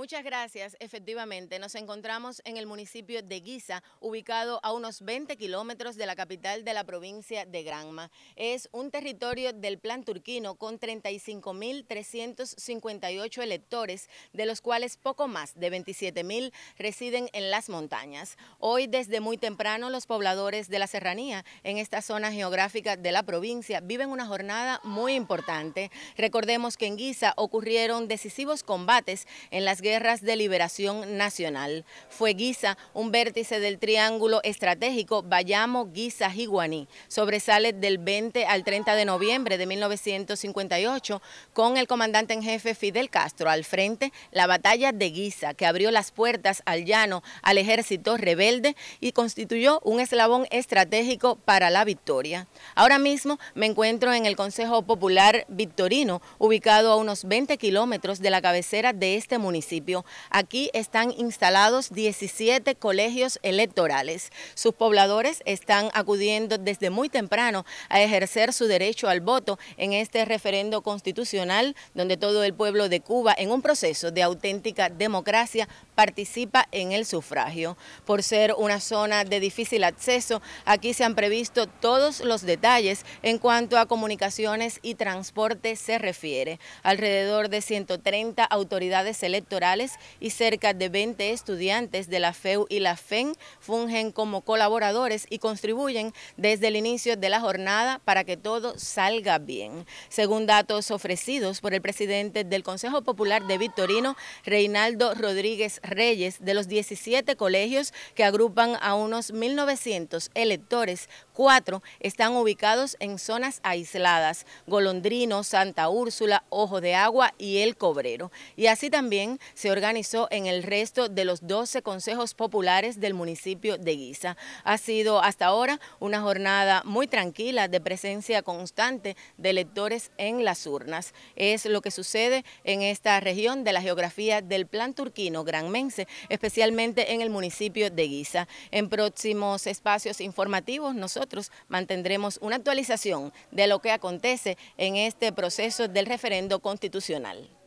Muchas gracias. Efectivamente, nos encontramos en el municipio de Guisa, ubicado a unos 20 kilómetros de la capital de la provincia de Granma. Es un territorio del plan turquino con 35.358 electores, de los cuales poco más de 27.000 residen en las montañas. Hoy, desde muy temprano, los pobladores de la serranía en esta zona geográfica de la provincia viven una jornada muy importante. Recordemos que en Guisa ocurrieron decisivos combates en las guerras de liberación nacional. Fue Guisa, un vértice del triángulo estratégico Bayamo-Guisa-Jiguaní. Sobresale del 20 al 30 de noviembre de 1958 con el comandante en jefe Fidel Castro al frente la batalla de Guisa, que abrió las puertas al llano al ejército rebelde y constituyó un eslabón estratégico para la victoria. Ahora mismo me encuentro en el Consejo Popular Victorino, ubicado a unos 20 kilómetros de la cabecera de este municipio. Aquí están instalados 17 colegios electorales. Sus pobladores están acudiendo desde muy temprano a ejercer su derecho al voto en este referendo constitucional donde todo el pueblo de Cuba en un proceso de auténtica democracia participa en el sufragio. Por ser una zona de difícil acceso, aquí se han previsto todos los detalles en cuanto a comunicaciones y transporte se refiere. Alrededor de 130 autoridades electorales y cerca de 20 estudiantes de la FEU y la FEN fungen como colaboradores y contribuyen desde el inicio de la jornada para que todo salga bien. Según datos ofrecidos por el presidente del Consejo Popular de Victorino, Reinaldo Rodríguez Reyes, de los 17 colegios que agrupan a unos 1.900 electores, cuatro están ubicados en zonas aisladas, Golondrino, Santa Úrsula, Ojo de Agua y El Cobrero. Y así también se organizó en el resto de los 12 consejos populares del municipio de Guisa. Ha sido hasta ahora una jornada muy tranquila de presencia constante de electores en las urnas. Es lo que sucede en esta región de la geografía del plan turquino granmense, especialmente en el municipio de Guisa. En próximos espacios informativos nosotros mantendremos una actualización de lo que acontece en este proceso del referendo constitucional.